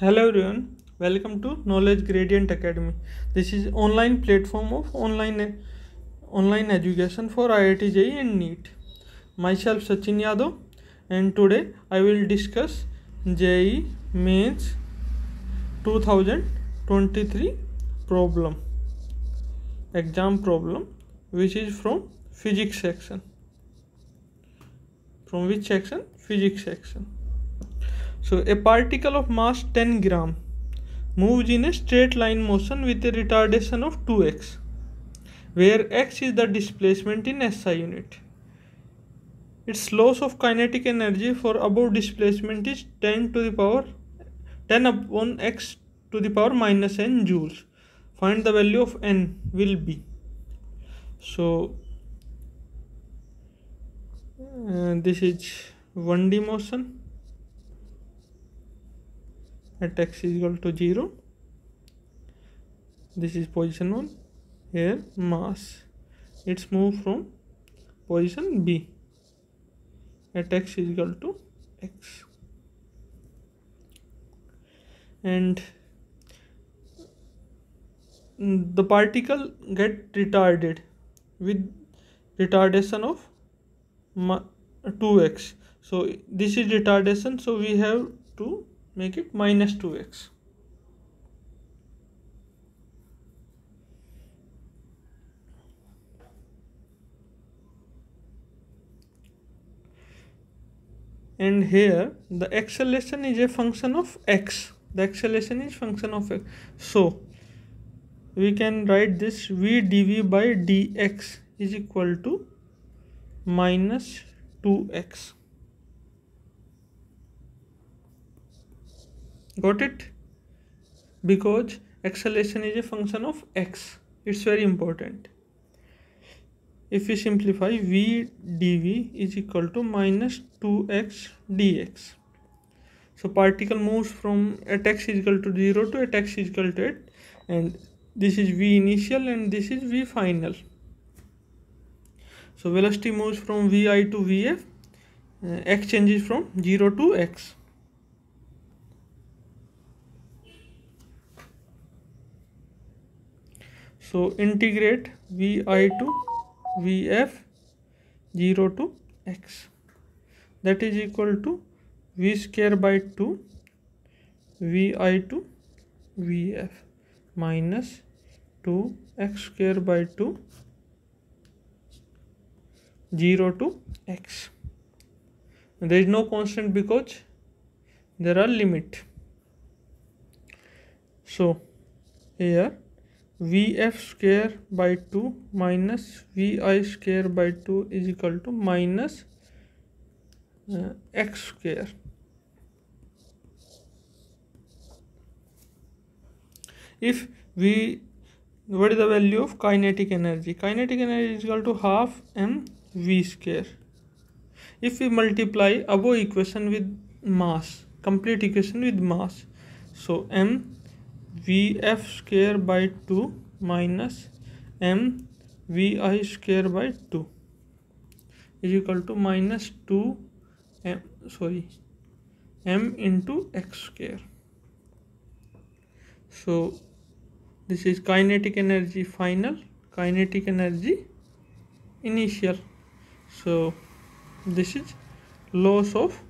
Hello everyone welcome to knowledge gradient academy this is online platform of online online education for IIT JEE and NEET myself Sachin Yadav and today I will discuss JEE Mains 2023 problem exam problem which is from physics section from which section physics section So a particle of mass 10 gram moves in a straight line motion with a retardation of 2x where x is the displacement in SI unit. Its loss of kinetic energy for above displacement is 10 to the power 10 upon x to the power minus n joules. Find the value of n will be. So uh, this is 1D motion at x is equal to 0 this is position 1 here mass it's moved from position b at x is equal to x and the particle get retarded with retardation of 2x so this is retardation so we have to make it minus 2x and here the acceleration is a function of x the acceleration is function of x so we can write this v dv by dx is equal to minus 2x got it because acceleration is a function of x it's very important if we simplify v dv is equal to minus 2x dx so particle moves from at x is equal to 0 to at x is equal to 8 and this is v initial and this is v final so velocity moves from vi to vf uh, x changes from 0 to x so integrate vi to vf 0 to x that is equal to v square by 2 vi to vf minus 2 x square by 2 0 to x there is no constant because there are limit so here v f square by two minus v i square by two is equal to minus x square if we what is the value of kinetic energy kinetic energy is equal to half m v square if you multiply above equation with mass complete equation with mass so m v f square by two minus m v i square by two is equal to minus two am sorry M in to x square so this is kinetic energy final kinetic energy initial so this is loss of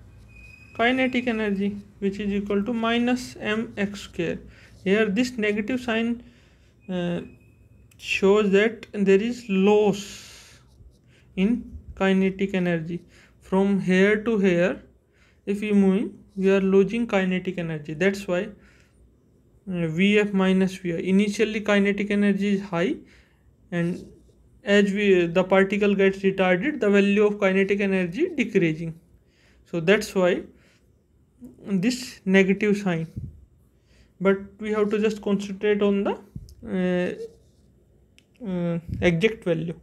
kinetic energy which is equal to minus M x square here this negative sign uh, shows that there is loss in kinetic energy from here to here if we move we are losing kinetic energy that's why uh, vf minus vi initially kinetic energy is high and as we the particle gets retarded the value of kinetic energy decreasing so that's why this negative sign but we have to just concentrate on the uh, uh, exact value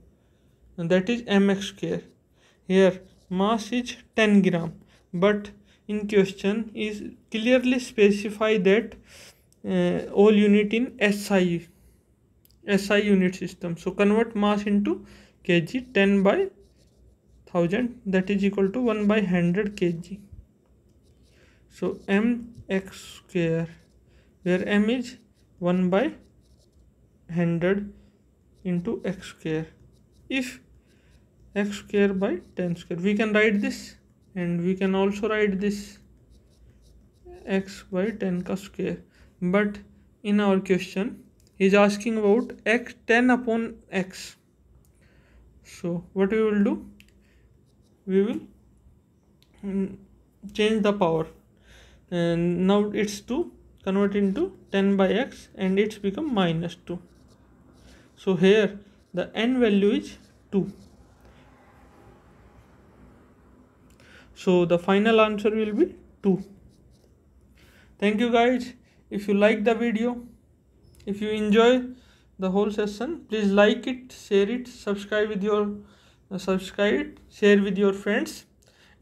and that is mx square here mass is 10 gram but in question is clearly specify that uh, all unit in SI SI unit system so convert mass into kg 10 by 1000 that is equal to 1 by 100 kg so mx square where m is 1 by 100 into x square if x square by 10 square we can write this and we can also write this x by 10 ka square but in our question he is asking about x 10 upon x so what we will do we will mm, change the power and now it's to convert into 10 by x and it's become minus 2 so here the n value is 2 so the final answer will be 2 thank you guys if you like the video if you enjoy the whole session please like it share it subscribe with your uh, subscribe share with your friends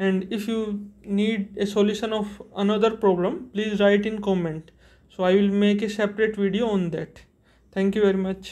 and if you need a solution of another problem please write in comment so i will make a separate video on that thank you very much